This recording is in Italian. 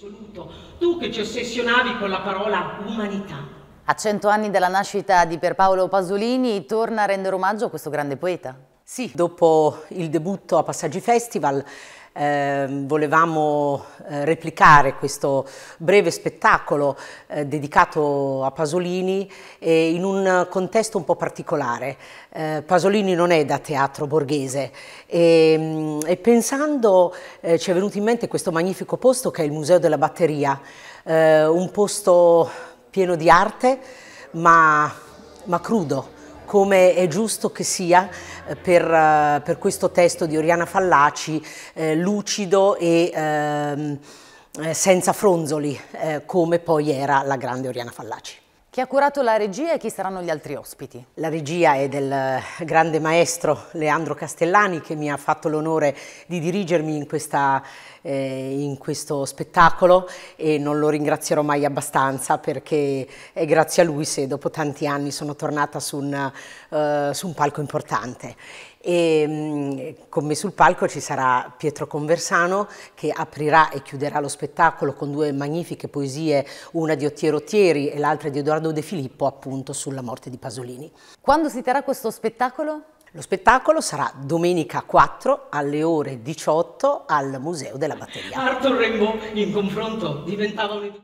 assoluto. Tu che ci ossessionavi con la parola umanità. A cento anni dalla nascita di Pierpaolo Pasolini torna a rendere omaggio a questo grande poeta. Sì, dopo il debutto a Passaggi Festival eh, volevamo eh, replicare questo breve spettacolo eh, dedicato a Pasolini in un contesto un po' particolare. Eh, Pasolini non è da teatro borghese e mm, e pensando eh, ci è venuto in mente questo magnifico posto che è il Museo della Batteria, eh, un posto pieno di arte ma, ma crudo, come è giusto che sia eh, per, eh, per questo testo di Oriana Fallaci, eh, lucido e ehm, eh, senza fronzoli, eh, come poi era la grande Oriana Fallaci. Chi ha curato la regia e chi saranno gli altri ospiti? La regia è del eh, grande maestro Leandro Castellani che mi ha fatto l'onore di dirigermi in, questa, eh, in, questo spettacolo e non lo ringrazierò mai abbastanza perché è grazie a lui se dopo tanti anni sono tornata su un, uh, su un palco importante e mm, con me sul palco ci sarà Pietro Conversano che aprirà e chiuderà lo spettacolo con due magnifiche poesie, una di Ottiero Ottieri e l'altra di Edoardo De Filippo appunto sulla morte di Pasolini. Quando si terrà questo spettacolo? Lo spettacolo sarà domenica 4 alle ore 18 al Museo della Batteria. Arthur Rimbaud in confronto diventava un...